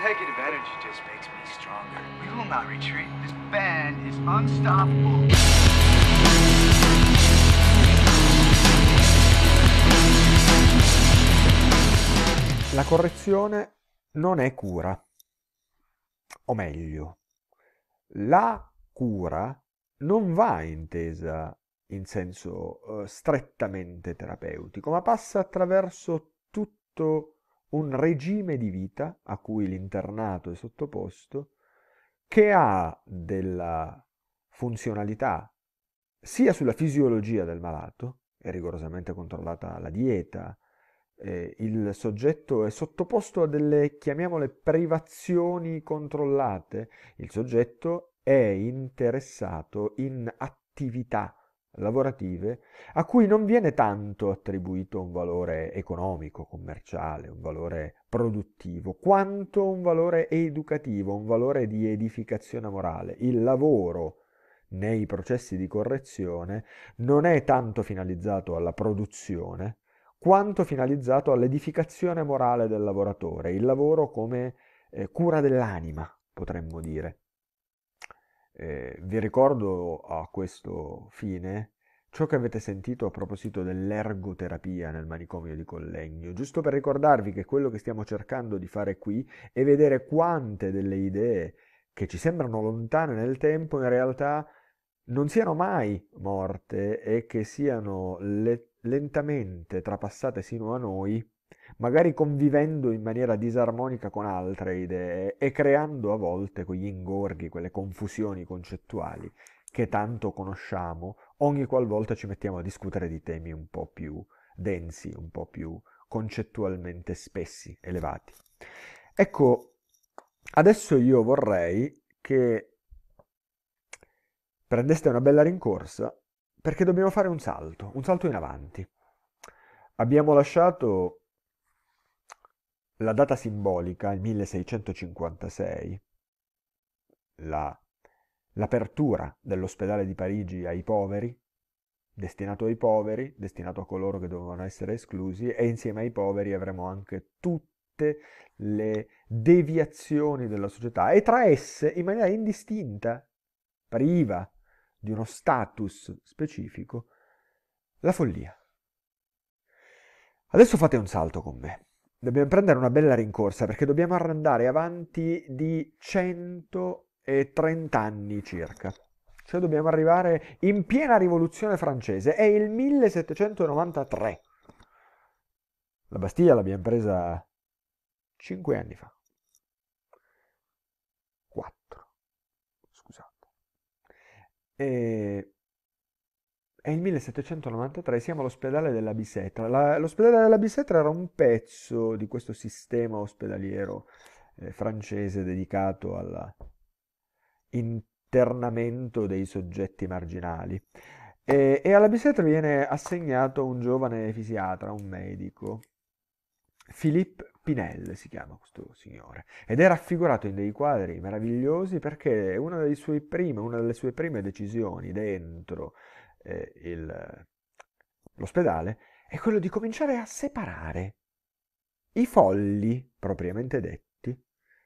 negative energy just makes me stronger. We will not retreat. This band is unstoppable. La correzione non è cura. O meglio, la cura non va intesa in senso uh, strettamente terapeutico, ma passa attraverso tutto un regime di vita a cui l'internato è sottoposto che ha della funzionalità sia sulla fisiologia del malato, è rigorosamente controllata la dieta, eh, il soggetto è sottoposto a delle, chiamiamole, privazioni controllate, il soggetto è interessato in attività lavorative a cui non viene tanto attribuito un valore economico, commerciale, un valore produttivo, quanto un valore educativo, un valore di edificazione morale. Il lavoro nei processi di correzione non è tanto finalizzato alla produzione quanto finalizzato all'edificazione morale del lavoratore, il lavoro come eh, cura dell'anima, potremmo dire. Eh, vi ricordo a questo fine ciò che avete sentito a proposito dell'ergoterapia nel manicomio di Collegno, giusto per ricordarvi che quello che stiamo cercando di fare qui è vedere quante delle idee che ci sembrano lontane nel tempo in realtà non siano mai morte e che siano le- lentamente trapassate sino a noi magari convivendo in maniera disarmonica con altre idee e creando a volte quegli ingorghi, quelle confusioni concettuali che tanto conosciamo ogni qualvolta ci mettiamo a discutere di temi un po' più densi, un po' più concettualmente spessi, elevati. Ecco, adesso io vorrei che prendeste una bella rincorsa perché dobbiamo fare un salto, un salto in avanti. Abbiamo lasciato la data simbolica, il 1656, la, l'apertura dell'ospedale di Parigi ai poveri, destinato ai poveri, destinato a coloro che dovevano essere esclusi, e insieme ai poveri avremo anche tutte le deviazioni della società e tra esse in maniera indistinta, priva di uno status specifico, la follia. Adesso fate un salto con me. Dobbiamo prendere una bella rincorsa perché dobbiamo andare avanti di 130 anni circa. Cioè dobbiamo arrivare in piena rivoluzione francese. È il 1793. La Bastiglia l'abbiamo presa 5 anni fa. 4. Scusate. E è il 1793, siamo all'ospedale della Bisetra. La, l'ospedale della Bisetra era un pezzo di questo sistema ospedaliero eh, francese dedicato all'internamento dei soggetti marginali. E, e alla Bisetra viene assegnato un giovane fisiatra, un medico, Philippe Pinel si chiama questo signore ed è raffigurato in dei quadri meravigliosi perché una, prime, una delle sue prime decisioni dentro eh, il, l'ospedale, è quello di cominciare a separare i folli, propriamente detti,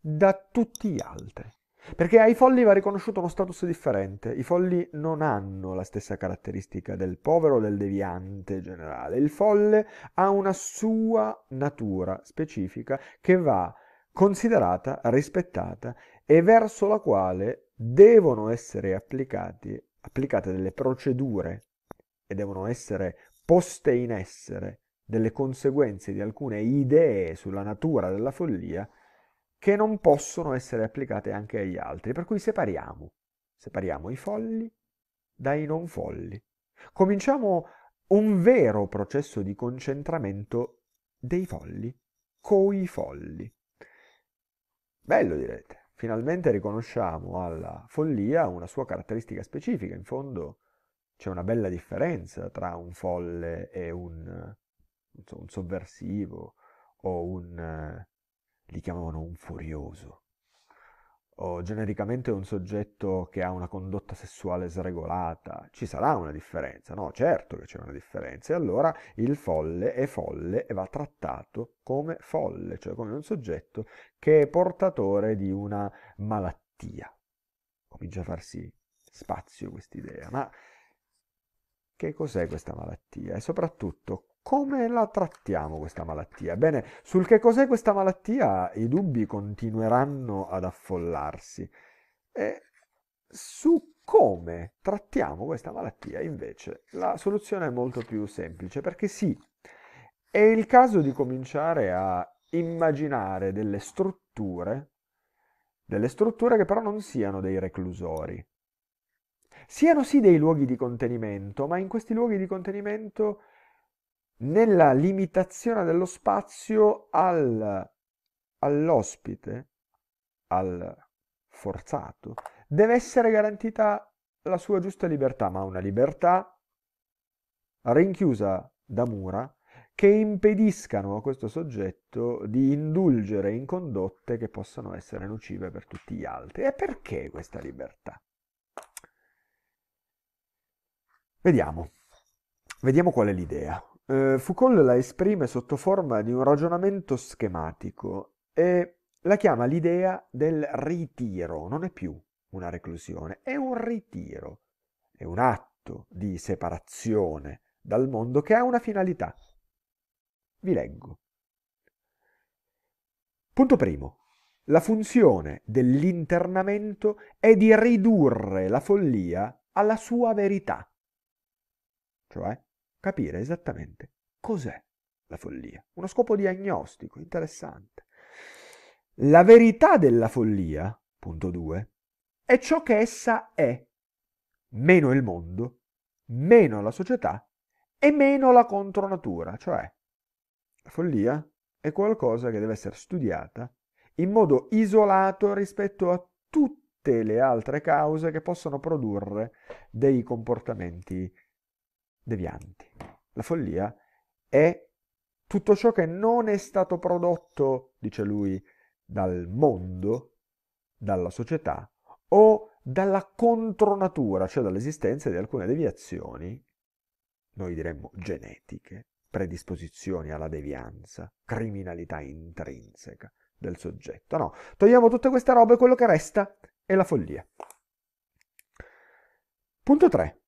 da tutti gli altri. Perché ai folli va riconosciuto uno status differente. I folli non hanno la stessa caratteristica del povero o del deviante generale. Il folle ha una sua natura specifica che va considerata, rispettata e verso la quale devono essere applicati applicate delle procedure e devono essere poste in essere delle conseguenze di alcune idee sulla natura della follia che non possono essere applicate anche agli altri. Per cui separiamo, separiamo i folli dai non folli. Cominciamo un vero processo di concentramento dei folli coi folli. Bello direte finalmente riconosciamo alla follia una sua caratteristica specifica. In fondo c'è una bella differenza tra un folle e un, so, un sovversivo o un... Eh, li chiamavano un furioso o genericamente un soggetto che ha una condotta sessuale sregolata, ci sarà una differenza, no? Certo che c'è una differenza. E allora il folle è folle e va trattato come folle, cioè come un soggetto che è portatore di una malattia. Comincia a farsi spazio quest'idea, ma che cos'è questa malattia? E soprattutto come la trattiamo questa malattia? Bene, sul che cos'è questa malattia i dubbi continueranno ad affollarsi. E su come trattiamo questa malattia invece la soluzione è molto più semplice perché sì, è il caso di cominciare a immaginare delle strutture, delle strutture che però non siano dei reclusori, siano sì dei luoghi di contenimento, ma in questi luoghi di contenimento nella limitazione dello spazio al, all'ospite, al forzato, deve essere garantita la sua giusta libertà, ma una libertà rinchiusa da mura che impediscano a questo soggetto di indulgere in condotte che possano essere nocive per tutti gli altri. E perché questa libertà? Vediamo, vediamo qual è l'idea. Eh, Foucault la esprime sotto forma di un ragionamento schematico e la chiama l'idea del ritiro, non è più una reclusione, è un ritiro, è un atto di separazione dal mondo che ha una finalità. Vi leggo. Punto primo. La funzione dell'internamento è di ridurre la follia alla sua verità, cioè capire esattamente cos'è la follia. Uno scopo diagnostico interessante. La verità della follia, punto 2, è ciò che essa è, meno il mondo, meno la società e meno la contronatura, cioè la follia è qualcosa che deve essere studiata in modo isolato rispetto a tutte le altre cause che possono produrre dei comportamenti devianti. La follia è tutto ciò che non è stato prodotto, dice lui, dal mondo, dalla società o dalla contronatura, cioè dall'esistenza di alcune deviazioni, noi diremmo genetiche, predisposizioni alla devianza, criminalità intrinseca del soggetto. No, togliamo tutte queste robe, quello che resta è la follia. Punto 3.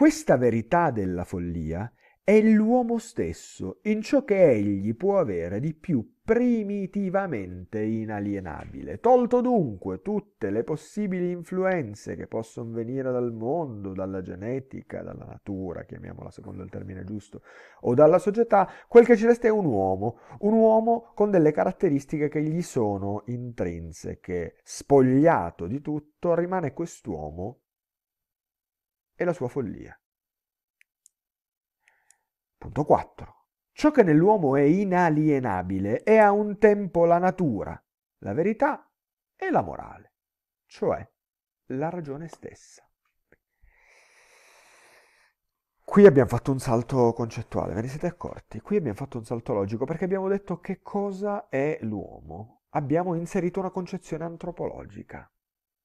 Questa verità della follia è l'uomo stesso in ciò che egli può avere di più primitivamente inalienabile. Tolto dunque tutte le possibili influenze che possono venire dal mondo, dalla genetica, dalla natura, chiamiamola secondo il termine giusto, o dalla società, quel che ci resta è un uomo, un uomo con delle caratteristiche che gli sono intrinseche. Spogliato di tutto rimane quest'uomo e la sua follia. Punto 4. Ciò che nell'uomo è inalienabile è a un tempo la natura, la verità e la morale, cioè la ragione stessa. Qui abbiamo fatto un salto concettuale, ve ne siete accorti? Qui abbiamo fatto un salto logico perché abbiamo detto che cosa è l'uomo. Abbiamo inserito una concezione antropologica,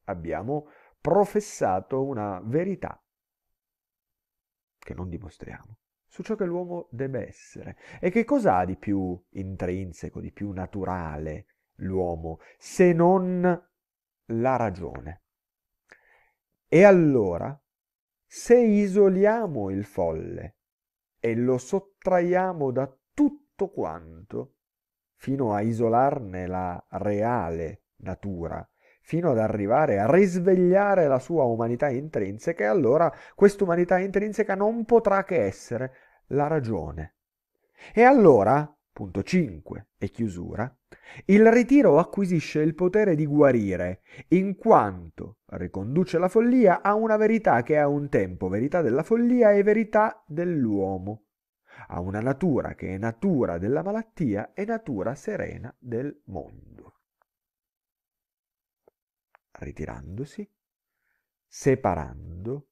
abbiamo professato una verità che non dimostriamo, su ciò che l'uomo deve essere. E che cosa ha di più intrinseco, di più naturale l'uomo, se non la ragione? E allora, se isoliamo il folle e lo sottraiamo da tutto quanto, fino a isolarne la reale natura, fino ad arrivare a risvegliare la sua umanità intrinseca e allora quest'umanità intrinseca non potrà che essere la ragione. E allora, punto 5 e chiusura, il ritiro acquisisce il potere di guarire, in quanto riconduce la follia a una verità che è a un tempo verità della follia e verità dell'uomo, a una natura che è natura della malattia e natura serena del mondo ritirandosi, separando,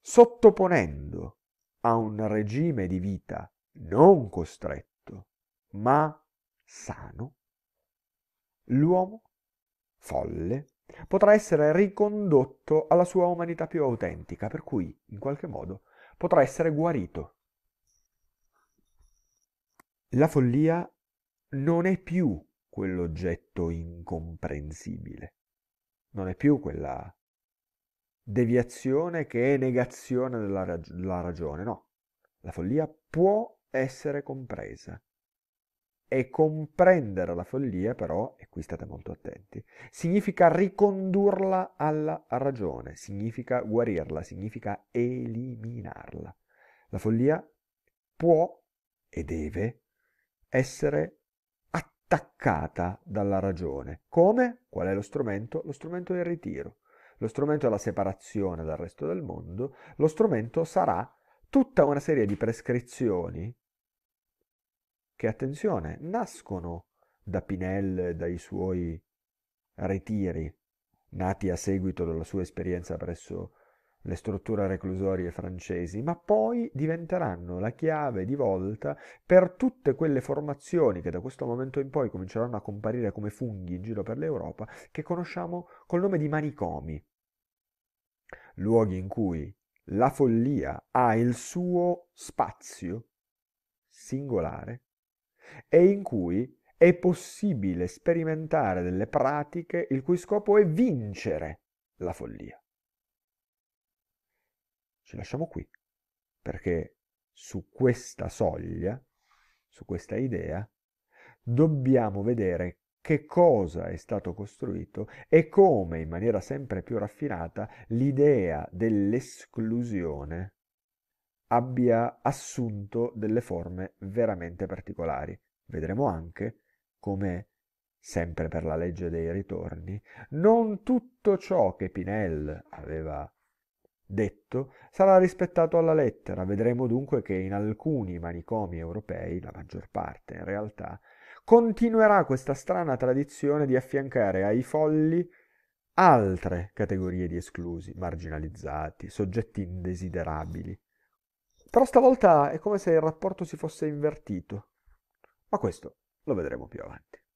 sottoponendo a un regime di vita non costretto, ma sano, l'uomo folle potrà essere ricondotto alla sua umanità più autentica, per cui, in qualche modo, potrà essere guarito. La follia non è più quell'oggetto incomprensibile. Non è più quella deviazione che è negazione della rag- ragione, no. La follia può essere compresa. E comprendere la follia, però, e qui state molto attenti, significa ricondurla alla ragione, significa guarirla, significa eliminarla. La follia può e deve essere staccata dalla ragione. Come? Qual è lo strumento? Lo strumento è il ritiro. Lo strumento è la separazione dal resto del mondo. Lo strumento sarà tutta una serie di prescrizioni che, attenzione, nascono da Pinel, dai suoi ritiri, nati a seguito della sua esperienza presso le strutture reclusorie francesi, ma poi diventeranno la chiave di volta per tutte quelle formazioni che da questo momento in poi cominceranno a comparire come funghi in giro per l'Europa, che conosciamo col nome di manicomi, luoghi in cui la follia ha il suo spazio singolare e in cui è possibile sperimentare delle pratiche il cui scopo è vincere la follia ci lasciamo qui, perché su questa soglia, su questa idea, dobbiamo vedere che cosa è stato costruito e come in maniera sempre più raffinata l'idea dell'esclusione abbia assunto delle forme veramente particolari. Vedremo anche come, sempre per la legge dei ritorni, non tutto ciò che Pinel aveva detto sarà rispettato alla lettera. Vedremo dunque che in alcuni manicomi europei, la maggior parte in realtà, continuerà questa strana tradizione di affiancare ai folli altre categorie di esclusi, marginalizzati, soggetti indesiderabili. Però stavolta è come se il rapporto si fosse invertito. Ma questo lo vedremo più avanti.